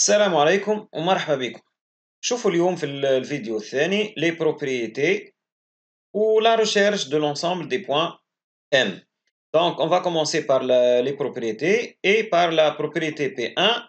السلام alaikum ومرحبا بكم شوفوا اليوم في vidéo الثاني les propriétés ou la recherche de l'ensemble des points M. Donc on va commencer par les propriétés et par la propriété P1.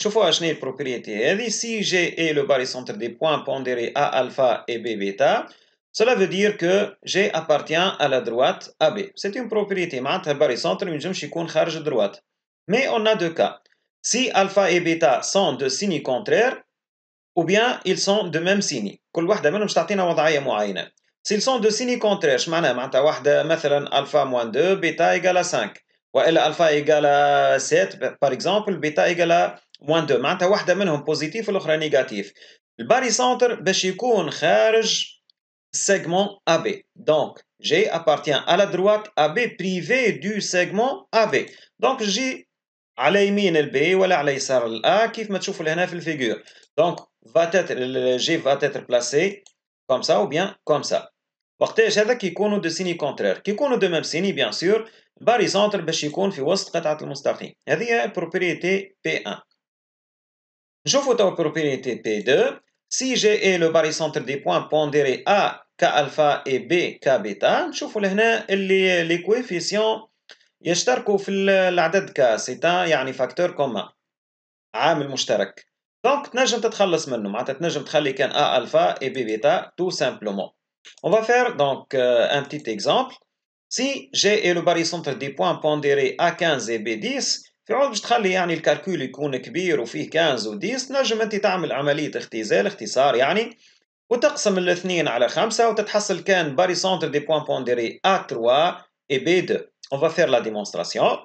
شوفوا شنو البروبريتي هذه si G est le barycentre des points pondérés A alpha et B bêta cela veut dire que G appartient à la droite AB c'est une propriété معناتها barycentre mais on a deux cas si alpha et bêta sont de signes contraires ou bien ils sont de même signe كل واحدة s'ils sont de signes contraires اش معناها معناتها واحدة مثلا alpha moins 2 bêta égale à 5 Ou alpha égale 7 par exemple bêta égale à moins 2 معناتها واحدة منهم بوزيتيف والأخرى نيجاتيف الباري سنتر باش يكون خارج segment AB. Donc, G appartient à la droite AB privée du segment AB. Donc, J على يمين البي ولا على يسار الا كيف ما تشوفوا لهنا في الفيغور دونك فاتت جي فاتت بلاسي كوم سا او بيان كوم سا وقتاش هذا كيكونوا دو سيني كونترير كيكونوا دو ميم سيني بيان سور باري سونتر باش يكون في وسط قطعه المستقيم هذه هي بروبريتي بي 1 نشوفوا تو بروبريتي بي 2 سي جي اي لو باري سونتر دي بوان بونديري ا كالفا اي بي كبيتا نشوفوا لهنا اللي لي كويفيسيون يشتركوا في العدد كسيتان يعني فاكتور كومان عامل مشترك دونك تنجم تتخلص منه معناتها تنجم تخلي كان ا الفا اي بي بيتا تو سامبلومون اون va دونك ان بتيت un سي جي اي لو باري سونتر دي بوان بونديري ا a A15 et B10, في عوض باش تخلي يعني الكالكول يكون كبير وفيه 15 و 10 تنجم انت تعمل عمليه اختزال اختصار يعني وتقسم الاثنين على خمسه وتتحصل كان باري سونتر دي بوان بونديري ا 3 اي بي 2 on va faire la démonstration.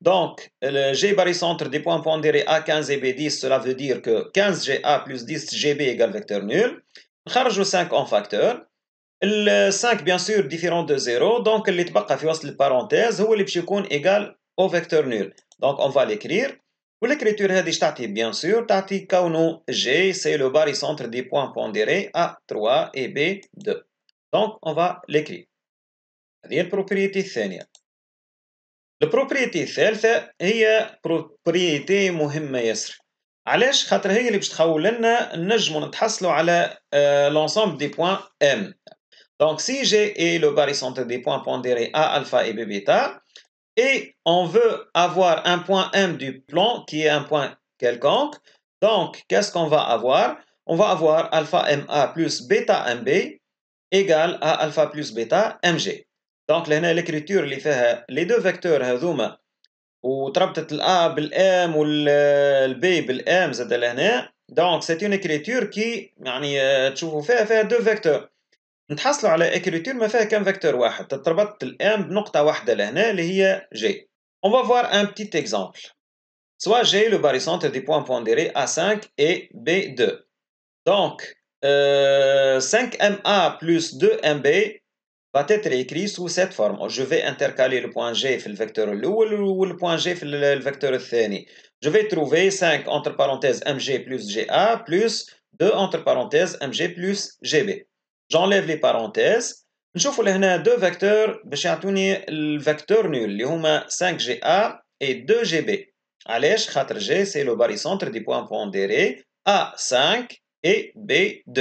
Donc, le G barycentre des points pondérés A15 et B10, cela veut dire que 15GA plus 10GB égale vecteur nul. charge 5 en facteur. Le 5, bien sûr, différent de 0. Donc, اللي تبقى في وسط parenthèse. égal au vecteur nul. Donc, on va l'écrire. Pour L'écriture bien sûr G c'est le barycentre des points pondérés A3 et B2. Donc on va l'écrire. C'est-à-dire propriété propriété propriété هي بروبريتي مهمة ياسر علاش خاطر هي اللي باش تخول لنا نجمو نتحصلوا على l'ensemble des points M. Donc si j'ai est le barycentre des points pondérés A alpha et B bêta, et on veut avoir un point M du plan qui est un point quelconque, donc qu'est-ce qu'on va avoir On va avoir alpha MA plus bêta MB égale à alpha plus bêta MG. Donc, l'écriture, il fait les deux vecteurs. Ou, tu as l'a M, ou B, M. Donc, c'est une écriture qui fait deux vecteurs. Nous avons fait l'écriture, mais il fait qu'un vecteur. Tu as fait un vecteur, M, qui est G. On va voir un petit exemple. Soit j'ai le barricade des points pondérés A5 et B2. Donc, 5MA euh, plus 2MB va être écrit sous cette forme. Je vais intercaler le point G dans le vecteur ou le point G dans le vecteur ثاني. Je vais trouver 5 entre parenthèses MG plus GA plus 2 entre parenthèses MG plus GB. J'enlève les parenthèses. Je vois deux vecteurs qui le vecteur nul, qui sont 5GA et 2GB. Allez, 4G, c'est le barycentre des points pondérés A5 et B2.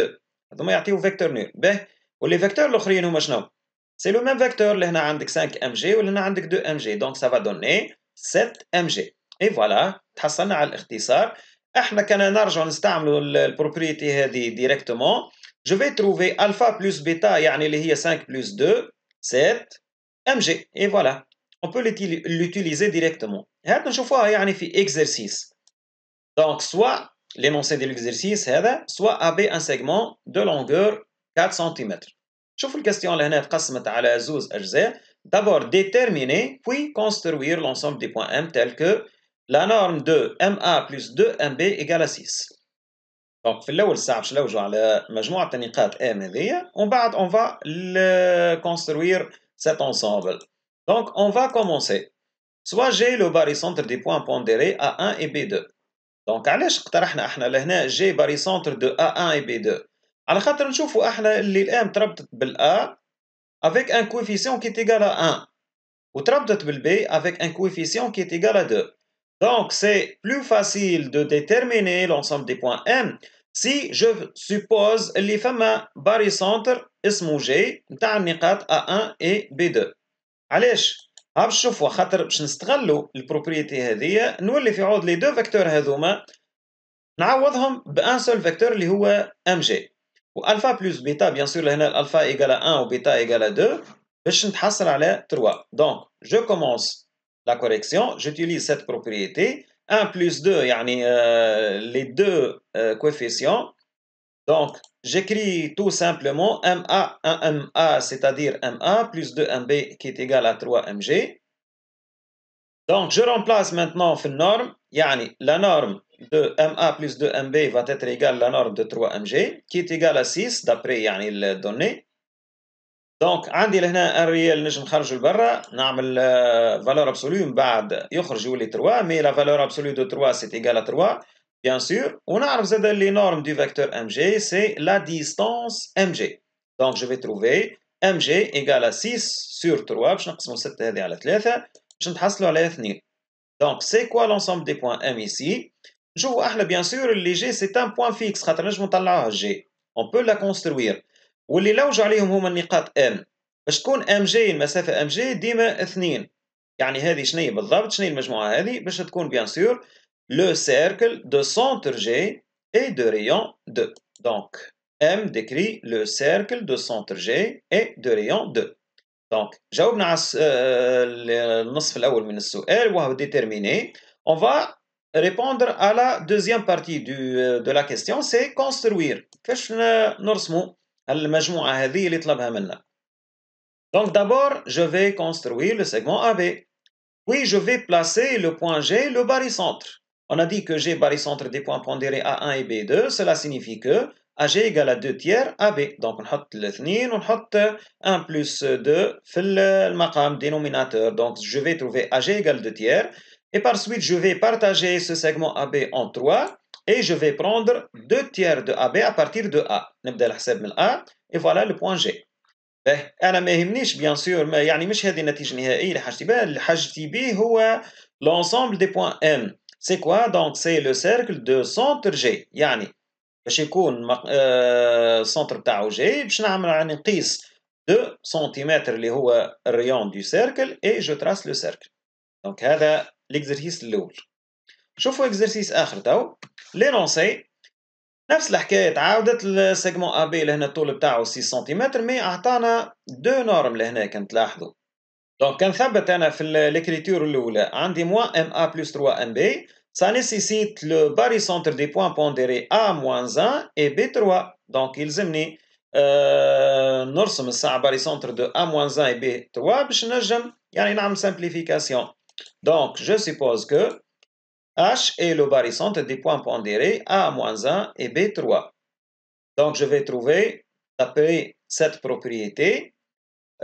Donc, il y le vecteur nul. Et ben, les vecteurs, l'autre, nous, c'est le même vecteur, là, on a 5 mg ou là, on a 2 mg. Donc, ça va donner 7 mg. Et voilà, Nous, Quand on احنا l'argent, نرجع نستعملوا propriété euh, directement. Je vais trouver alpha plus bêta, et اللي 5 plus 2, 7 mg. Et voilà, on peut l'utiliser directement. Nous نشوفوها un exercice. Donc, soit l'énoncé de l'exercice, soit AB un segment de longueur 4 cm. Je vais vous donner une question. D'abord, déterminer, puis construire l'ensemble des points M tels que la norme de MA plus 2 MB égale à 6. Donc, c'est ce que je vais faire. Je vais vous donner une question. On va construire cet ensemble. Donc, on va commencer. Soit j'ai le barycentre des points pondérés A1 et B2. Donc, je vais vous donner une J'ai le barycentre de A1 et B2. على خاطر نشوفوا احنا اللي الام تربطت بالا افيك ان كويفيسيون كي تيغال 1 وتربطت بالبي افيك ان كويفيسيون كي تيغال ا 2 دونك سي بلو فاسيل دو ديتيرميني déterminer دي بوين ام سي جو سوبوز اللي فما باري سونتر اسمه جي نتاع النقاط ا 1 et بي 2 علاش؟ ها باش نشوفوا خاطر باش نستغلوا البروبريتي هذه نولي في عوض لي دو فيكتور هذوما نعوضهم بان سول فيكتور اللي هو ام جي Ou alpha plus bêta, bien sûr, alpha égale à 1 ou bêta égale à 2. Je vais 3. Donc, je commence la correction, j'utilise cette propriété. 1 plus 2, yani, euh, les deux euh, coefficients. Donc, j'écris tout simplement MA, 1MA, c'est-à-dire MA, plus 2MB qui est égal à 3MG. Donc, je remplace maintenant une norme, yani, la norme de MA plus 2MB va être égal à la norme de 3MG, qui est égal à 6 d'après a les données. Donc, عندي لهنا un réel, je vais la valeur absolue بعد يخرج 3, mais la valeur absolue de 3 c'est égal à 3, bien sûr. On a besoin les normes du vecteur MG, c'est la distance MG. Donc, je vais trouver MG égale à 6 sur 3, je vais 3, je vais 2. Donc, c'est quoi l'ensemble des points M ici جوا احنا بيان سور اللي جي سي ان بوان فيكس خاطر نجمو نطلعوها الجي اون بو لا كونستروير واللي لوجوا عليهم هما النقاط ام باش تكون ام جي المسافه ام جي ديما اثنين يعني هذه شنو بالضبط شنو المجموعه هذه باش تكون بيان سور لو سيركل دو سونتر جي اي دو ريون دو دونك ام ديكري لو سيركل دو سونتر جي اي دو ريون دو دونك جاوبنا على آه، النصف الأول من السؤال وهو ديتيرميني اون فا répondre à la deuxième partie euh, de la question c'est construire donc d'abord je vais construire le segment AB oui je vais placer le point G le barycentre on a dit que G barycentre des points pondérés A1 et B2 cela signifie que AG égale à 2 tiers AB donc on نحط on 1 plus 2 dans euh, le dénominateur donc je vais trouver AG égale 2 tiers et par suite, je vais partager ce segment AB en 3 et je vais prendre 2 tiers de AB à partir de A. A Et voilà le point G. انا ما يهمنيش بيان سور ما يعني مش هذه النتيجه النهائيه اللي حاجتي بها حاجتي به هو لونسومبل دي بوان ام سي كوا دونك سي لو سيركل دو سونتر جي يعني باش يكون السونتر تاعو جي باش نعمل يعني نقيس 2 سنتيمتر اللي هو الريون دو سيركل اي جو تراس لو سيركل دونك هذا ليكزرسيس الاول شوفوا اكزرسيس اخر تو لي نونسي نفس الحكايه تعاودت السيجمون ا بي لهنا الطول بتاعو 6 سنتيمتر مي اعطانا دو نورم لهنا كان تلاحظوا دونك كان ثبت انا في ليكريتور الاولى عندي موان ام ا بلس 3 ام بي Ça nécessite le barycentre des points pondérés A-1 et B3. Donc, ils amènent euh, نرسم الساعة barycentre de A-1 et B3 باش نجم يعني نعمل simplification. Donc, je suppose que H est le barycentre des points pondérés A-1 et B3. Donc, je vais trouver, d'après cette propriété,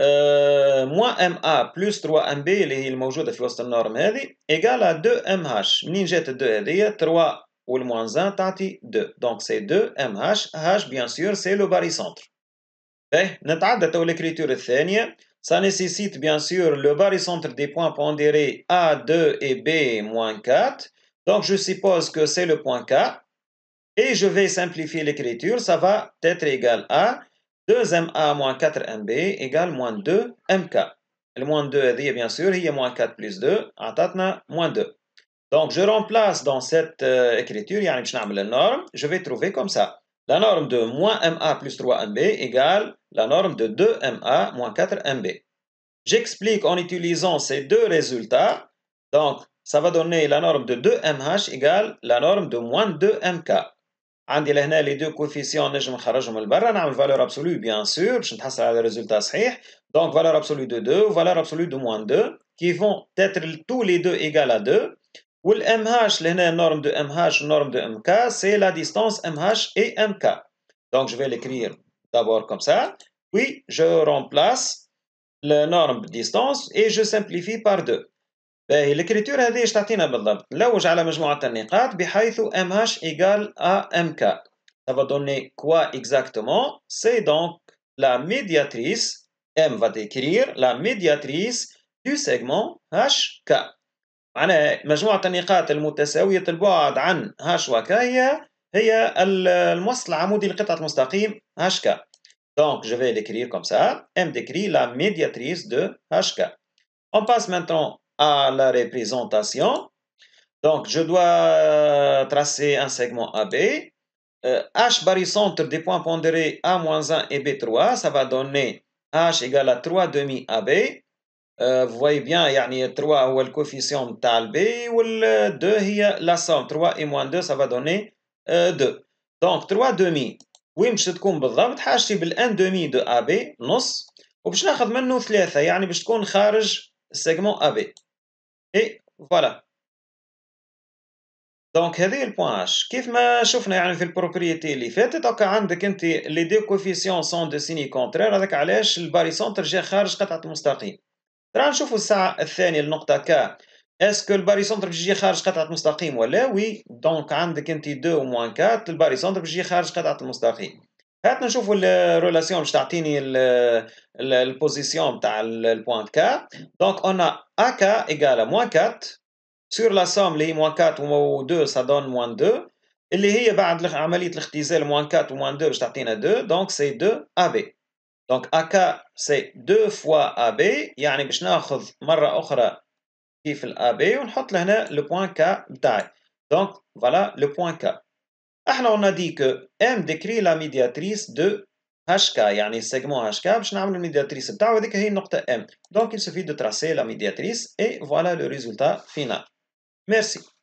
euh, moins MA plus 3MB اللي هي de في وسط النورم égale à 2MH منين جات 2 هذه 3 moins 1 tati 2 Donc, c'est 2MH H sûr, sûr, le le barycentre. باهي نتعدى تو l'écriture ça nécessite bien sûr le barycentre des points pondérés A2 et B-4. Donc je suppose que c'est le point K. Et je vais simplifier l'écriture. Ça va être égal à 2ma 4mb égale moins 2mk. Le moins 2 est bien sûr, il y a moins 4 plus 2, atatna moins 2. Donc je remplace dans cette euh, écriture, يعني باش نعمل norme, je vais trouver comme ça. La norme de moins MA plus 3MB égale la norme de 2MA moins 4MB. J'explique en utilisant ces deux résultats. Donc, ça va donner la norme de 2MH égale la norme de moins 2MK. عندي لهنا لي دو كوفيسيون نجم نخرجهم لبرا نعمل فالور ابسولو بيان سور باش نتحصل على ريزولتا صحيح دونك فالور de 2 valeur absolue de moins 2 qui vont être tous les deux égales à 2 MH, لهنا norme de MH norme de MK c'est la distance MH et MK donc je vais l'écrire d'abord comme ça puis je remplace la norme distance et je simplifie par 2 ben, l'écriture est là Là, تعطينا بالضبط لوج على مجموعة النقاط بحيث MH égal à MK ça va donner quoi exactement c'est donc la médiatrice M va décrire la médiatrice du segment HK donc, je vais l'écrire comme ça. M décrit la médiatrice de HK. On passe maintenant à la représentation. Donc, je dois euh, tracer un segment AB. Euh, H barycentre des points pondérés A-1 et B3, ça va donner H égale à 3,5 AB. فواي بيان يعني 3 هو الكوفيسيون تاع البي وال 2 هي لا سوم 3 اي موان 2 سافا دوني 2 دونك 3 دومي وين باش تكون بالضبط حاجتي بالان دومي دو ا بي نص وباش ناخذ منه ثلاثة يعني باش تكون خارج السيغمون ا بي اي فوالا دونك هذه البوان اش كيف ما شفنا يعني في البروبريتي اللي فاتت هكا عندك انت لي دو كوفيسيون سون دو سيني كونترير هذاك علاش الباريسون ترجع خارج قطعه المستقيم راه نشوفوا الساعة الثانية النقطة كا اسكو الباري سونتر بيجي خارج قطعة المستقيم ولا وي دونك عندك انت دو موان كات الباري سونتر بيجي خارج قطعة المستقيم هات نشوفوا الرولاسيون باش تعطيني البوزيسيون تاع البوان كا دونك انا ا كا ايغال موان كات سور لا سوم اللي هي موان كات و دو سا دون موان دو اللي هي بعد عملية الاختزال موان كات و موان دو باش تعطينا دو دونك سي دو ا بي Donc AK c'est 2 fois AB يعني باش ناخذ مرة أخرى كيف الAB ونحط لهنا le point K بتاعي. Donc voilà le point K. احنا on a dit que M décrit la médiatrice de HK يعني segment HK باش نعمل الميدياتريس بتاعو هذيك هي النقطة M. Donc il suffit de tracer la médiatrice et voilà le résultat final. Merci.